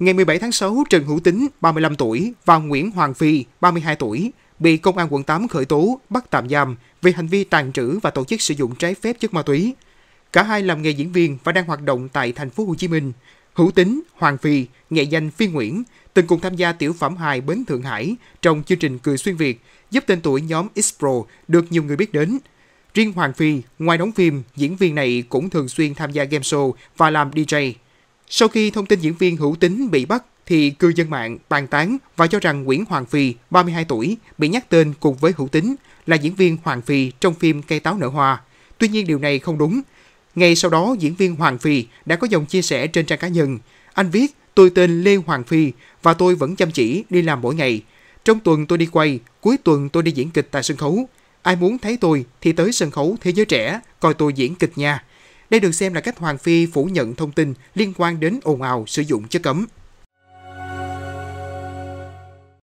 Ngày 17 tháng 6, Trần Hữu Tính, 35 tuổi và Nguyễn Hoàng Phi, 32 tuổi, bị Công an quận 8 khởi tố, bắt tạm giam về hành vi tàn trữ và tổ chức sử dụng trái phép chất ma túy. Cả hai làm nghề diễn viên và đang hoạt động tại thành phố Hồ Chí Minh. Hữu Tính, Hoàng Phi, nghệ danh Phi Nguyễn, từng cùng tham gia tiểu phẩm hài Bến Thượng Hải trong chương trình Cười Xuyên Việt, giúp tên tuổi nhóm X-Pro được nhiều người biết đến. Riêng Hoàng Phi, ngoài đóng phim, diễn viên này cũng thường xuyên tham gia game show và làm DJ. Sau khi thông tin diễn viên Hữu Tính bị bắt, thì cư dân mạng bàn tán và cho rằng Nguyễn Hoàng Phi, 32 tuổi, bị nhắc tên cùng với Hữu Tính là diễn viên Hoàng Phi trong phim Cây táo nở hoa. Tuy nhiên điều này không đúng. Ngay sau đó, diễn viên Hoàng Phi đã có dòng chia sẻ trên trang cá nhân. Anh viết, tôi tên Lê Hoàng Phi và tôi vẫn chăm chỉ đi làm mỗi ngày. Trong tuần tôi đi quay, cuối tuần tôi đi diễn kịch tại sân khấu. Ai muốn thấy tôi thì tới sân khấu Thế giới trẻ, coi tôi diễn kịch nha. Đây được xem là cách Hoàng Phi phủ nhận thông tin liên quan đến ồn ào sử dụng chất cấm.